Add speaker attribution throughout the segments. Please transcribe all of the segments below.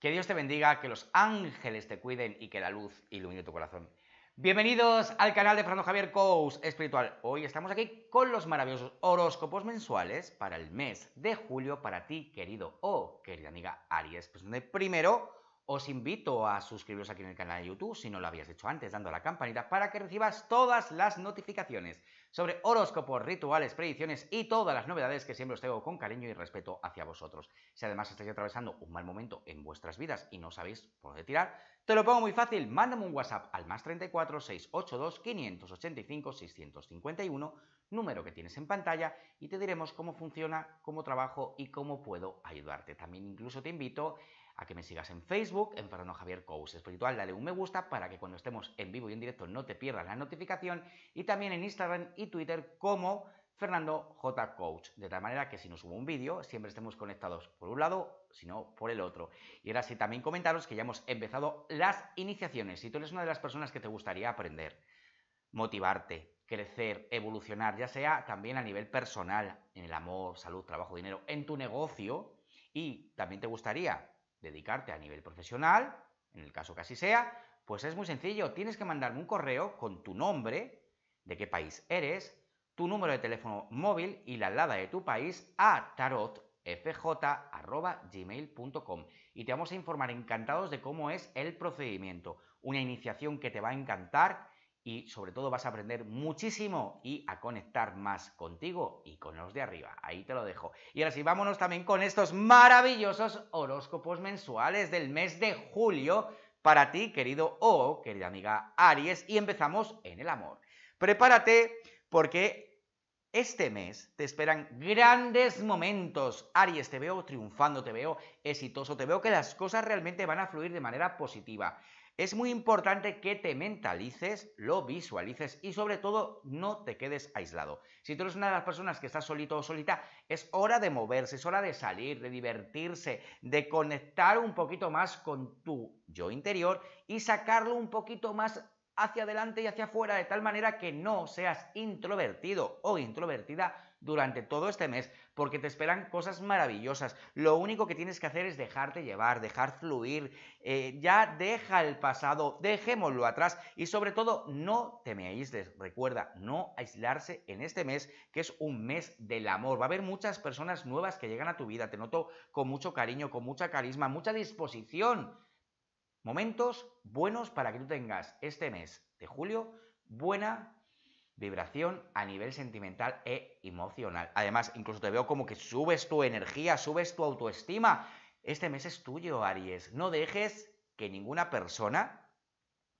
Speaker 1: Que Dios te bendiga, que los ángeles te cuiden y que la luz ilumine tu corazón. Bienvenidos al canal de Fernando Javier Cous, Espiritual. Hoy estamos aquí con los maravillosos horóscopos mensuales para el mes de julio para ti, querido o querida amiga Aries. Pues donde primero os invito a suscribiros aquí en el canal de YouTube si no lo habías hecho antes, dando a la campanita para que recibas todas las notificaciones sobre horóscopos, rituales, predicciones y todas las novedades que siempre os tengo con cariño y respeto hacia vosotros. Si además estáis atravesando un mal momento en vuestras vidas y no sabéis por dónde tirar, te lo pongo muy fácil, mándame un WhatsApp al más 34 682 585 651, número que tienes en pantalla, y te diremos cómo funciona, cómo trabajo y cómo puedo ayudarte. También incluso te invito a que me sigas en Facebook, en Fernando Javier Coach Espiritual, dale un me gusta para que cuando estemos en vivo y en directo no te pierdas la notificación, y también en Instagram y Twitter como Fernando J. Coach, de tal manera que si nos subo un vídeo siempre estemos conectados por un lado, sino por el otro. Y ahora sí, también comentaros que ya hemos empezado las iniciaciones. Si tú eres una de las personas que te gustaría aprender, motivarte, crecer, evolucionar, ya sea también a nivel personal, en el amor, salud, trabajo, dinero, en tu negocio, y también te gustaría dedicarte a nivel profesional, en el caso que así sea, pues es muy sencillo. Tienes que mandarme un correo con tu nombre, de qué país eres, tu número de teléfono móvil y la alada de tu país a tarotfj.gmail.com y te vamos a informar encantados de cómo es el procedimiento. Una iniciación que te va a encantar y sobre todo vas a aprender muchísimo y a conectar más contigo y con los de arriba. Ahí te lo dejo. Y ahora sí, vámonos también con estos maravillosos horóscopos mensuales del mes de julio para ti, querido o querida amiga Aries, y empezamos en el amor. Prepárate porque este mes te esperan grandes momentos. Aries, te veo triunfando, te veo exitoso, te veo que las cosas realmente van a fluir de manera positiva. Es muy importante que te mentalices, lo visualices y sobre todo no te quedes aislado. Si tú eres una de las personas que está solito o solita, es hora de moverse, es hora de salir, de divertirse, de conectar un poquito más con tu yo interior y sacarlo un poquito más hacia adelante y hacia afuera de tal manera que no seas introvertido o introvertida durante todo este mes, porque te esperan cosas maravillosas. Lo único que tienes que hacer es dejarte llevar, dejar fluir, eh, ya deja el pasado, dejémoslo atrás y sobre todo no te me aísles. Recuerda, no aislarse en este mes, que es un mes del amor. Va a haber muchas personas nuevas que llegan a tu vida, te noto con mucho cariño, con mucha carisma, mucha disposición. Momentos buenos para que tú tengas este mes de julio buena vibración a nivel sentimental e emocional. Además, incluso te veo como que subes tu energía, subes tu autoestima. Este mes es tuyo, Aries. No dejes que ninguna persona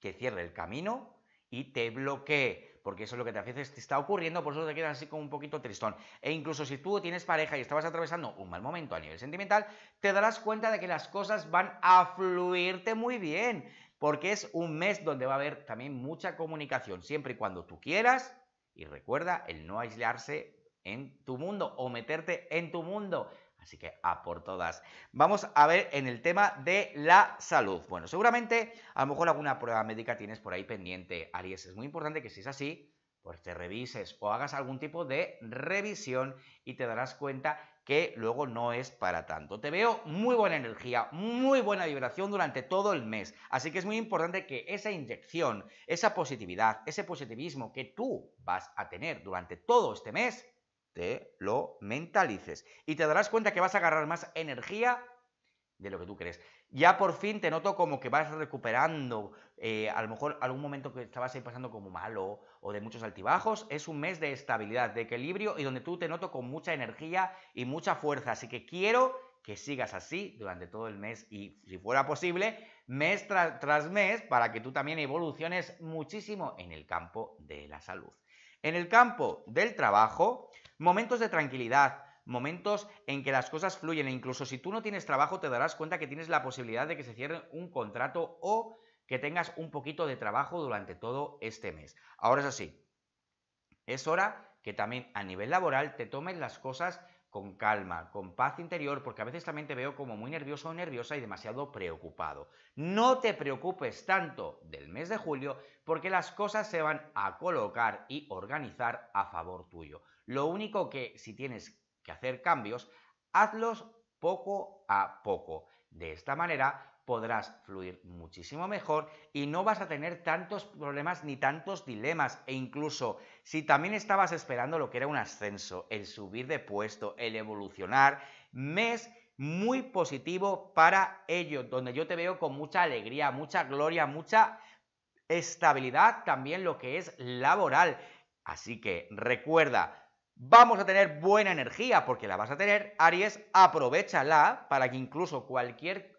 Speaker 1: te cierre el camino y te bloquee, porque eso es lo que te, te está ocurriendo, por eso te quedas así como un poquito tristón. E incluso si tú tienes pareja y estabas atravesando un mal momento a nivel sentimental, te darás cuenta de que las cosas van a fluirte muy bien porque es un mes donde va a haber también mucha comunicación, siempre y cuando tú quieras. Y recuerda el no aislarse en tu mundo o meterte en tu mundo. Así que a por todas. Vamos a ver en el tema de la salud. Bueno, seguramente a lo mejor alguna prueba médica tienes por ahí pendiente, Aries. Es muy importante que si es así, pues te revises o hagas algún tipo de revisión y te darás cuenta que luego no es para tanto. Te veo muy buena energía, muy buena vibración durante todo el mes, así que es muy importante que esa inyección, esa positividad, ese positivismo que tú vas a tener durante todo este mes, te lo mentalices y te darás cuenta que vas a agarrar más energía de lo que tú crees. Ya por fin te noto como que vas recuperando, eh, a lo mejor algún momento que estabas ahí pasando como malo o de muchos altibajos, es un mes de estabilidad, de equilibrio y donde tú te noto con mucha energía y mucha fuerza. Así que quiero que sigas así durante todo el mes y, si fuera posible, mes tras mes para que tú también evoluciones muchísimo en el campo de la salud. En el campo del trabajo, momentos de tranquilidad, momentos en que las cosas fluyen e incluso si tú no tienes trabajo te darás cuenta que tienes la posibilidad de que se cierre un contrato o que tengas un poquito de trabajo durante todo este mes. Ahora es así, es hora que también a nivel laboral te tomen las cosas con calma, con paz interior, porque a veces también te veo como muy nervioso o nerviosa y demasiado preocupado. No te preocupes tanto del mes de julio, porque las cosas se van a colocar y organizar a favor tuyo. Lo único que si tienes que hacer cambios, hazlos poco a poco. De esta manera podrás fluir muchísimo mejor y no vas a tener tantos problemas ni tantos dilemas. E incluso si también estabas esperando lo que era un ascenso, el subir de puesto, el evolucionar, mes muy positivo para ello, donde yo te veo con mucha alegría, mucha gloria, mucha estabilidad también lo que es laboral. Así que recuerda, Vamos a tener buena energía porque la vas a tener, Aries, aprovechala para que incluso cualquier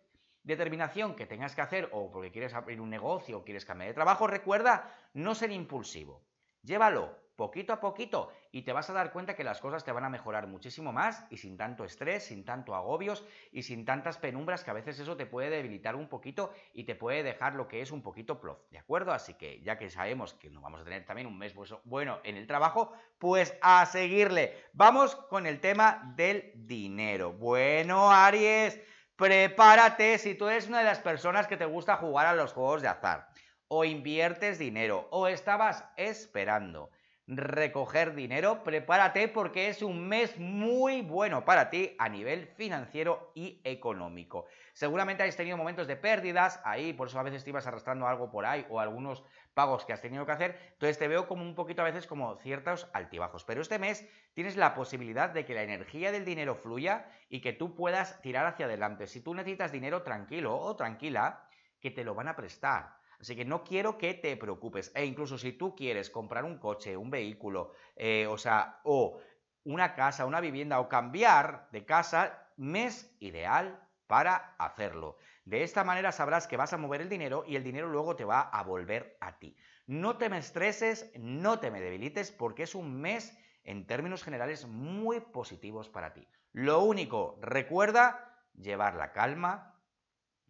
Speaker 1: determinación que tengas que hacer o porque quieres abrir un negocio o quieres cambiar de trabajo, recuerda no ser impulsivo. Llévalo poquito a poquito y te vas a dar cuenta que las cosas te van a mejorar muchísimo más y sin tanto estrés, sin tanto agobios y sin tantas penumbras que a veces eso te puede debilitar un poquito y te puede dejar lo que es un poquito plof, ¿de acuerdo? Así que ya que sabemos que nos vamos a tener también un mes bueno en el trabajo, pues a seguirle. Vamos con el tema del dinero. Bueno, Aries, prepárate si tú eres una de las personas que te gusta jugar a los juegos de azar o inviertes dinero o estabas esperando recoger dinero, prepárate porque es un mes muy bueno para ti a nivel financiero y económico. Seguramente has tenido momentos de pérdidas ahí, por eso a veces te ibas arrastrando algo por ahí o algunos pagos que has tenido que hacer, entonces te veo como un poquito a veces como ciertos altibajos, pero este mes tienes la posibilidad de que la energía del dinero fluya y que tú puedas tirar hacia adelante. Si tú necesitas dinero tranquilo o tranquila, que te lo van a prestar Así que no quiero que te preocupes. E incluso si tú quieres comprar un coche, un vehículo, eh, o sea, o una casa, una vivienda o cambiar de casa, mes ideal para hacerlo. De esta manera sabrás que vas a mover el dinero y el dinero luego te va a volver a ti. No te me estreses, no te me debilites porque es un mes en términos generales muy positivos para ti. Lo único, recuerda llevar la calma,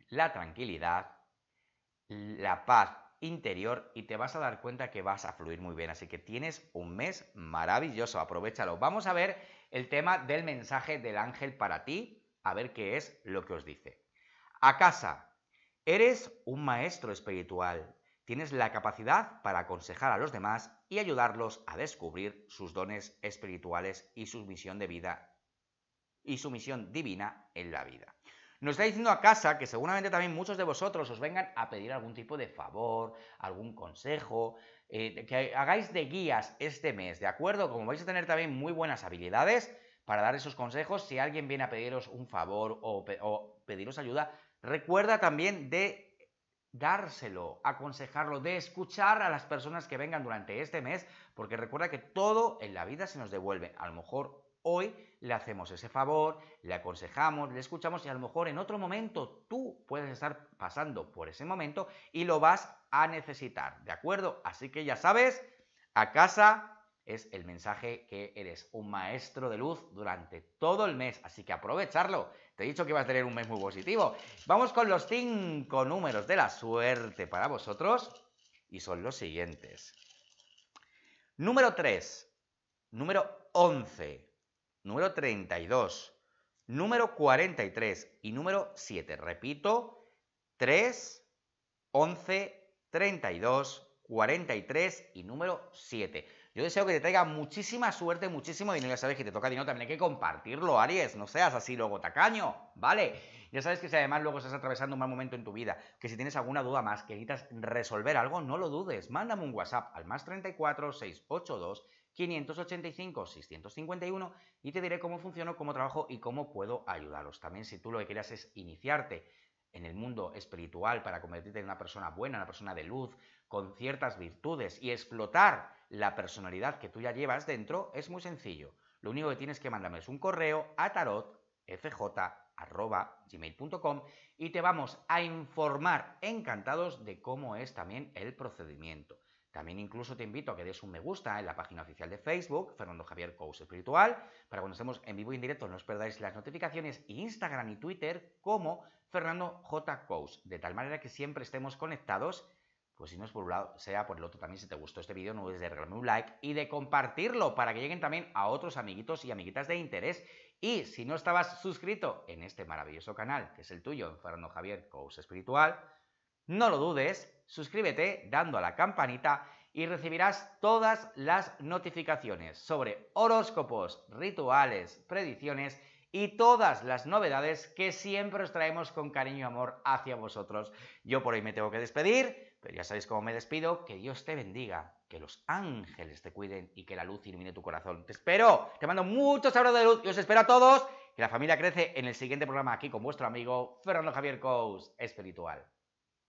Speaker 1: la tranquilidad la paz interior y te vas a dar cuenta que vas a fluir muy bien. Así que tienes un mes maravilloso, aprovechalo. Vamos a ver el tema del mensaje del ángel para ti, a ver qué es lo que os dice. A casa, eres un maestro espiritual, tienes la capacidad para aconsejar a los demás y ayudarlos a descubrir sus dones espirituales y su misión de vida y su misión divina en la vida. Nos está diciendo a casa que seguramente también muchos de vosotros os vengan a pedir algún tipo de favor, algún consejo, eh, que hagáis de guías este mes, ¿de acuerdo? Como vais a tener también muy buenas habilidades para dar esos consejos, si alguien viene a pediros un favor o, o pediros ayuda, recuerda también de dárselo, aconsejarlo, de escuchar a las personas que vengan durante este mes, porque recuerda que todo en la vida se nos devuelve, a lo mejor Hoy le hacemos ese favor, le aconsejamos, le escuchamos y a lo mejor en otro momento tú puedes estar pasando por ese momento y lo vas a necesitar, ¿de acuerdo? Así que ya sabes, a casa es el mensaje que eres un maestro de luz durante todo el mes, así que aprovecharlo. Te he dicho que vas a tener un mes muy positivo. Vamos con los cinco números de la suerte para vosotros y son los siguientes. Número 3, número 11, número 32, número 43 y número 7. Repito, 3, 11, 32, 43 y número 7. Yo deseo que te traiga muchísima suerte, muchísimo dinero. Ya sabes que te toca dinero, también hay que compartirlo, Aries. No seas así luego tacaño, ¿vale? Ya sabes que si además luego estás atravesando un mal momento en tu vida, que si tienes alguna duda más, que necesitas resolver algo, no lo dudes. Mándame un WhatsApp al más 34 682 585 651 y te diré cómo funciono, cómo trabajo y cómo puedo ayudaros. También si tú lo que quieras es iniciarte en el mundo espiritual para convertirte en una persona buena, una persona de luz, con ciertas virtudes y explotar la personalidad que tú ya llevas dentro, es muy sencillo. Lo único que tienes que mandarme es un correo a tarotfj.gmail.com y te vamos a informar encantados de cómo es también el procedimiento. También incluso te invito a que des un me gusta en la página oficial de Facebook, Fernando Javier Cous Espiritual, para cuando estemos en vivo y en directo no os perdáis las notificaciones, Instagram y Twitter como Fernando J. Cous, de tal manera que siempre estemos conectados, pues si no es por un lado, sea por el otro también. Si te gustó este vídeo, no olvides de regalarme un like y de compartirlo para que lleguen también a otros amiguitos y amiguitas de interés. Y si no estabas suscrito en este maravilloso canal, que es el tuyo, Fernando Javier Cous Espiritual, no lo dudes, suscríbete dando a la campanita y recibirás todas las notificaciones sobre horóscopos, rituales, predicciones y todas las novedades que siempre os traemos con cariño y amor hacia vosotros. Yo por hoy me tengo que despedir, pero ya sabéis cómo me despido. Que Dios te bendiga, que los ángeles te cuiden y que la luz ilumine tu corazón. Te espero, te mando muchos abrazos de luz y os espero a todos. Que la familia crece en el siguiente programa aquí con vuestro amigo Fernando Javier Cous, espiritual.